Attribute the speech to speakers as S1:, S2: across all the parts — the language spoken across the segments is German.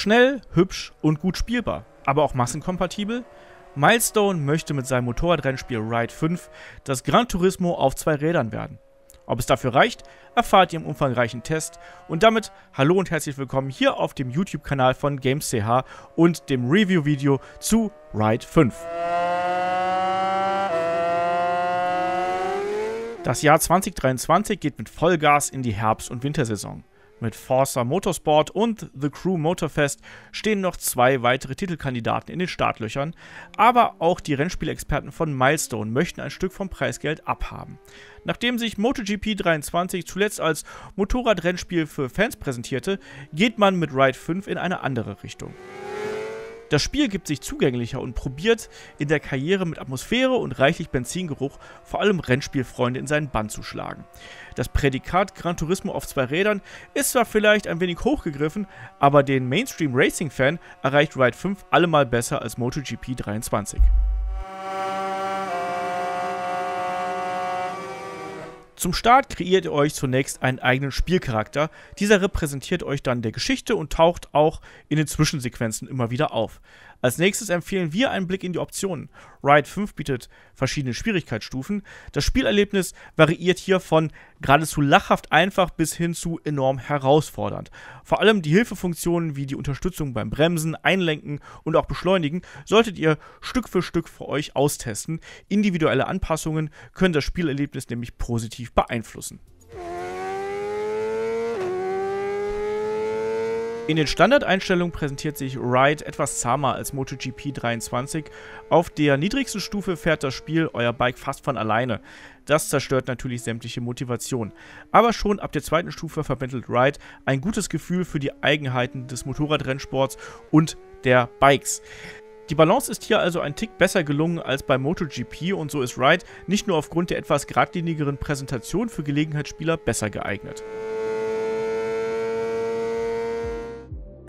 S1: Schnell, hübsch und gut spielbar, aber auch massenkompatibel. Milestone möchte mit seinem Motorradrennspiel Ride 5 das Gran Turismo auf zwei Rädern werden. Ob es dafür reicht, erfahrt ihr im umfangreichen Test. Und damit hallo und herzlich willkommen hier auf dem YouTube-Kanal von GamesCH und dem Review-Video zu Ride 5. Das Jahr 2023 geht mit Vollgas in die Herbst- und Wintersaison. Mit Forza Motorsport und The Crew Motorfest stehen noch zwei weitere Titelkandidaten in den Startlöchern, aber auch die Rennspielexperten von Milestone möchten ein Stück vom Preisgeld abhaben. Nachdem sich MotoGP 23 zuletzt als Motorradrennspiel für Fans präsentierte, geht man mit Ride 5 in eine andere Richtung. Das Spiel gibt sich zugänglicher und probiert in der Karriere mit Atmosphäre und reichlich Benzingeruch vor allem Rennspielfreunde in seinen Bann zu schlagen. Das Prädikat Gran Turismo auf zwei Rädern ist zwar vielleicht ein wenig hochgegriffen, aber den Mainstream Racing-Fan erreicht Ride 5 allemal besser als MotoGP 23. Zum Start kreiert ihr euch zunächst einen eigenen Spielcharakter. Dieser repräsentiert euch dann der Geschichte und taucht auch in den Zwischensequenzen immer wieder auf. Als nächstes empfehlen wir einen Blick in die Optionen. Ride 5 bietet verschiedene Schwierigkeitsstufen. Das Spielerlebnis variiert hier von geradezu lachhaft einfach bis hin zu enorm herausfordernd. Vor allem die Hilfefunktionen wie die Unterstützung beim Bremsen, Einlenken und auch Beschleunigen solltet ihr Stück für Stück für euch austesten. Individuelle Anpassungen können das Spielerlebnis nämlich positiv beeinflussen. In den Standardeinstellungen präsentiert sich Ride etwas zahmer als MotoGP 23. Auf der niedrigsten Stufe fährt das Spiel euer Bike fast von alleine. Das zerstört natürlich sämtliche Motivation. Aber schon ab der zweiten Stufe vermittelt Ride ein gutes Gefühl für die Eigenheiten des Motorradrennsports und der Bikes. Die Balance ist hier also ein Tick besser gelungen als bei MotoGP und so ist Ride nicht nur aufgrund der etwas geradlinigeren Präsentation für Gelegenheitsspieler besser geeignet.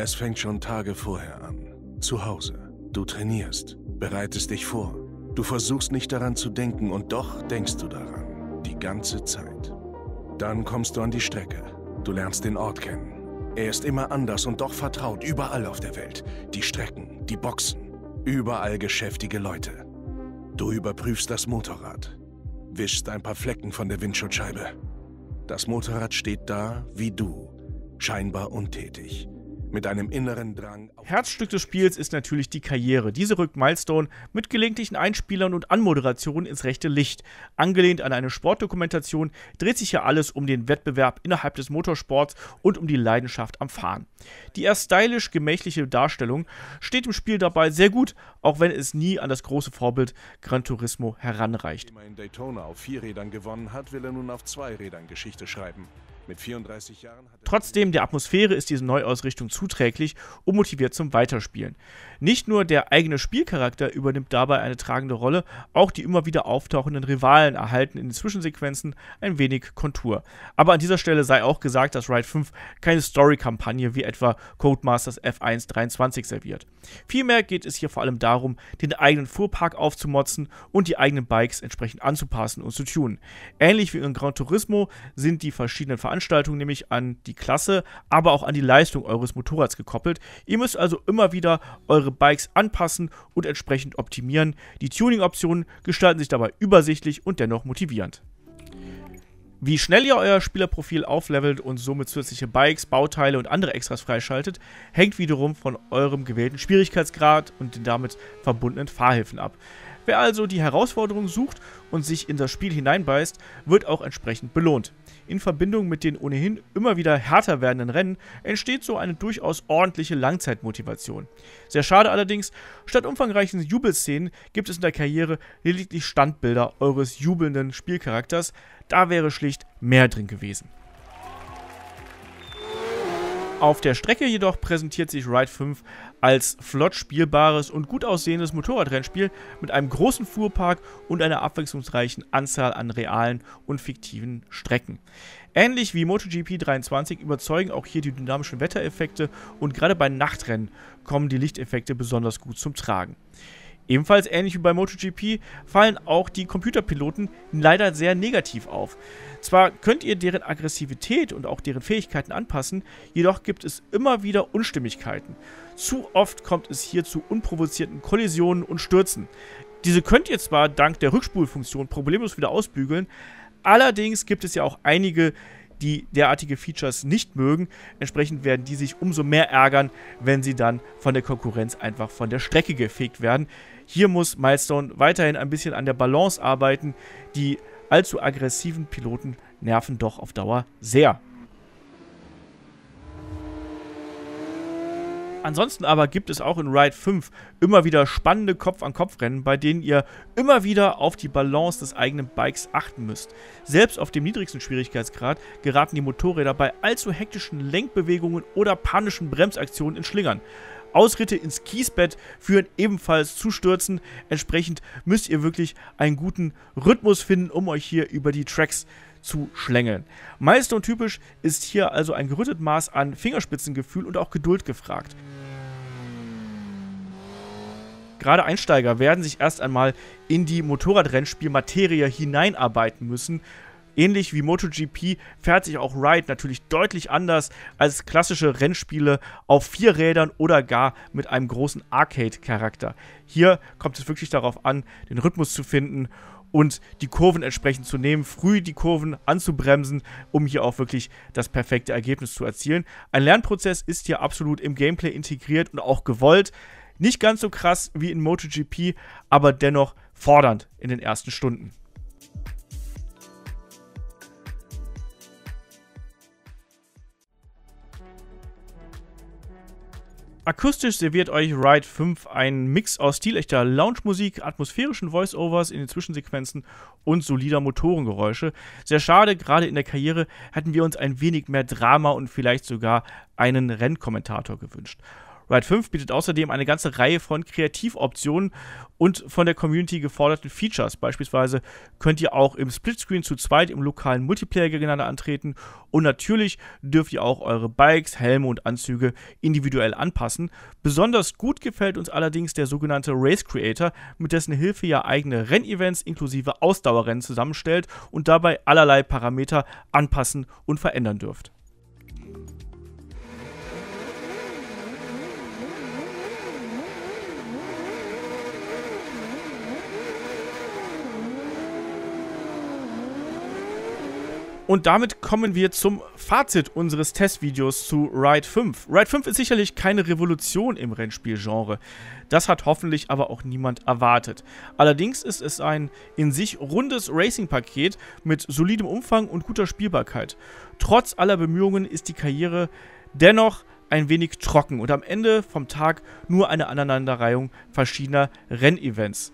S1: Es fängt schon Tage vorher an. Zu Hause. Du trainierst, bereitest dich vor. Du versuchst nicht daran zu denken und doch denkst du daran. Die ganze Zeit. Dann kommst du an die Strecke. Du lernst den Ort kennen. Er ist immer anders und doch vertraut überall auf der Welt. Die Strecken, die Boxen, überall geschäftige Leute. Du überprüfst das Motorrad, wischst ein paar Flecken von der Windschutzscheibe. Das Motorrad steht da wie du, scheinbar untätig mit einem inneren Drang. Herzstück des Spiels ist natürlich die Karriere. Diese rückt Milestone mit gelegentlichen Einspielern und Anmoderationen ins rechte Licht. Angelehnt an eine Sportdokumentation dreht sich ja alles um den Wettbewerb innerhalb des Motorsports und um die Leidenschaft am Fahren. Die eher stylisch gemächliche Darstellung steht im Spiel dabei sehr gut, auch wenn es nie an das große Vorbild Gran Turismo heranreicht. Wenn er in Daytona auf vier Rädern gewonnen hat, will er nun auf zwei Rädern Geschichte schreiben. Mit 34 Jahren hat Trotzdem der Atmosphäre ist diese Neuausrichtung zuträglich und motiviert zum Weiterspielen. Nicht nur der eigene Spielcharakter übernimmt dabei eine tragende Rolle, auch die immer wieder auftauchenden Rivalen erhalten in den Zwischensequenzen ein wenig Kontur. Aber an dieser Stelle sei auch gesagt, dass Ride 5 keine Story-Kampagne wie etwa Codemasters f 123 serviert. Vielmehr geht es hier vor allem darum, den eigenen Fuhrpark aufzumotzen und die eigenen Bikes entsprechend anzupassen und zu tunen. Ähnlich wie in Gran Turismo sind die verschiedenen Veranstaltungen Veranstaltung nämlich an die Klasse, aber auch an die Leistung eures Motorrads gekoppelt. Ihr müsst also immer wieder eure Bikes anpassen und entsprechend optimieren. Die Tuning-Optionen gestalten sich dabei übersichtlich und dennoch motivierend. Wie schnell ihr euer Spielerprofil auflevelt und somit zusätzliche Bikes, Bauteile und andere Extras freischaltet, hängt wiederum von eurem gewählten Schwierigkeitsgrad und den damit verbundenen Fahrhilfen ab. Wer also die Herausforderung sucht und sich in das Spiel hineinbeißt, wird auch entsprechend belohnt. In Verbindung mit den ohnehin immer wieder härter werdenden Rennen entsteht so eine durchaus ordentliche Langzeitmotivation. Sehr schade allerdings, statt umfangreichen Jubelszenen gibt es in der Karriere lediglich Standbilder eures jubelnden Spielcharakters. Da wäre schlicht mehr drin gewesen. Auf der Strecke jedoch präsentiert sich Ride 5 als flott spielbares und gut aussehendes Motorradrennspiel mit einem großen Fuhrpark und einer abwechslungsreichen Anzahl an realen und fiktiven Strecken. Ähnlich wie MotoGP 23 überzeugen auch hier die dynamischen Wettereffekte und gerade bei Nachtrennen kommen die Lichteffekte besonders gut zum Tragen. Ebenfalls ähnlich wie bei MotoGP fallen auch die Computerpiloten leider sehr negativ auf. Zwar könnt ihr deren Aggressivität und auch deren Fähigkeiten anpassen, jedoch gibt es immer wieder Unstimmigkeiten. Zu oft kommt es hier zu unprovozierten Kollisionen und Stürzen. Diese könnt ihr zwar dank der Rückspulfunktion problemlos wieder ausbügeln, allerdings gibt es ja auch einige, die derartige Features nicht mögen. Entsprechend werden die sich umso mehr ärgern, wenn sie dann von der Konkurrenz einfach von der Strecke gefegt werden. Hier muss Milestone weiterhin ein bisschen an der Balance arbeiten. Die allzu aggressiven Piloten nerven doch auf Dauer sehr. Ansonsten aber gibt es auch in Ride 5 immer wieder spannende Kopf-an-Kopf-Rennen, bei denen ihr immer wieder auf die Balance des eigenen Bikes achten müsst. Selbst auf dem niedrigsten Schwierigkeitsgrad geraten die Motorräder bei allzu hektischen Lenkbewegungen oder panischen Bremsaktionen in Schlingern. Ausritte ins Kiesbett führen ebenfalls zu Stürzen. Entsprechend müsst ihr wirklich einen guten Rhythmus finden, um euch hier über die Tracks zu schlängeln. und typisch ist hier also ein gerüttet Maß an Fingerspitzengefühl und auch Geduld gefragt. Gerade Einsteiger werden sich erst einmal in die Motorradrennspielmaterie hineinarbeiten müssen Ähnlich wie MotoGP fährt sich auch Ride natürlich deutlich anders als klassische Rennspiele auf vier Rädern oder gar mit einem großen Arcade-Charakter. Hier kommt es wirklich darauf an, den Rhythmus zu finden und die Kurven entsprechend zu nehmen, früh die Kurven anzubremsen, um hier auch wirklich das perfekte Ergebnis zu erzielen. Ein Lernprozess ist hier absolut im Gameplay integriert und auch gewollt. Nicht ganz so krass wie in MotoGP, aber dennoch fordernd in den ersten Stunden. Akustisch serviert euch Ride 5 ein Mix aus stilechter Lounge-Musik, atmosphärischen Voice-Overs in den Zwischensequenzen und solider Motorengeräusche. Sehr schade, gerade in der Karriere hätten wir uns ein wenig mehr Drama und vielleicht sogar einen Rennkommentator gewünscht. Ride 5 bietet außerdem eine ganze Reihe von Kreativoptionen und von der Community geforderten Features. Beispielsweise könnt ihr auch im Splitscreen zu zweit im lokalen Multiplayer gegeneinander antreten und natürlich dürft ihr auch eure Bikes, Helme und Anzüge individuell anpassen. Besonders gut gefällt uns allerdings der sogenannte Race Creator, mit dessen Hilfe ihr eigene Rennevents inklusive Ausdauerrennen zusammenstellt und dabei allerlei Parameter anpassen und verändern dürft. Und damit kommen wir zum Fazit unseres Testvideos zu Ride 5. Ride 5 ist sicherlich keine Revolution im Rennspielgenre. Das hat hoffentlich aber auch niemand erwartet. Allerdings ist es ein in sich rundes Racing-Paket mit solidem Umfang und guter Spielbarkeit. Trotz aller Bemühungen ist die Karriere dennoch ein wenig trocken und am Ende vom Tag nur eine Aneinanderreihung verschiedener Rennevents.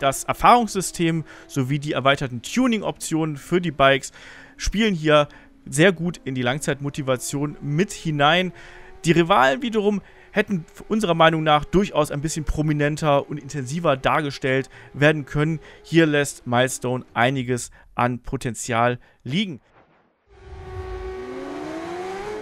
S1: das Erfahrungssystem sowie die erweiterten Tuning-Optionen für die Bikes spielen hier sehr gut in die Langzeitmotivation mit hinein. Die Rivalen wiederum hätten unserer Meinung nach durchaus ein bisschen prominenter und intensiver dargestellt werden können. Hier lässt Milestone einiges an Potenzial liegen.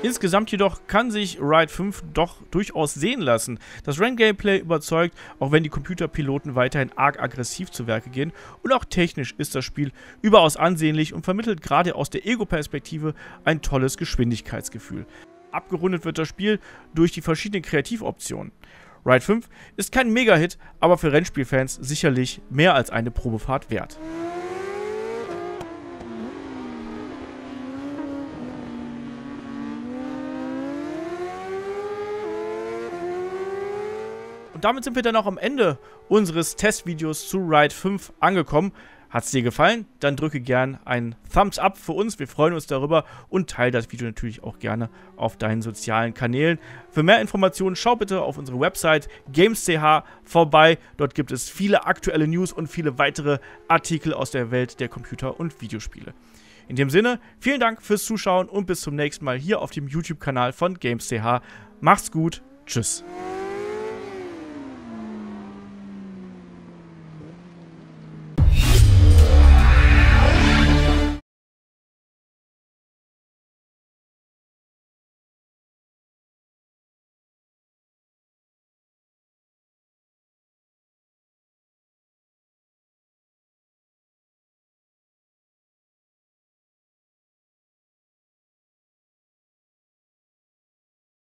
S1: Insgesamt jedoch kann sich Ride 5 doch durchaus sehen lassen. Das Run-Gameplay überzeugt, auch wenn die Computerpiloten weiterhin arg aggressiv zu Werke gehen. Und auch technisch ist das Spiel überaus ansehnlich und vermittelt gerade aus der Ego-Perspektive ein tolles Geschwindigkeitsgefühl. Abgerundet wird das Spiel durch die verschiedenen Kreativoptionen. Ride 5 ist kein Mega-Hit, aber für Rennspielfans sicherlich mehr als eine Probefahrt wert. damit sind wir dann auch am Ende unseres Testvideos zu Ride 5 angekommen. Hat es dir gefallen? Dann drücke gern einen Thumbs Up für uns. Wir freuen uns darüber und teile das Video natürlich auch gerne auf deinen sozialen Kanälen. Für mehr Informationen schau bitte auf unsere Website games.ch vorbei. Dort gibt es viele aktuelle News und viele weitere Artikel aus der Welt der Computer- und Videospiele. In dem Sinne, vielen Dank fürs Zuschauen und bis zum nächsten Mal hier auf dem YouTube-Kanal von games.ch. Macht's gut, tschüss.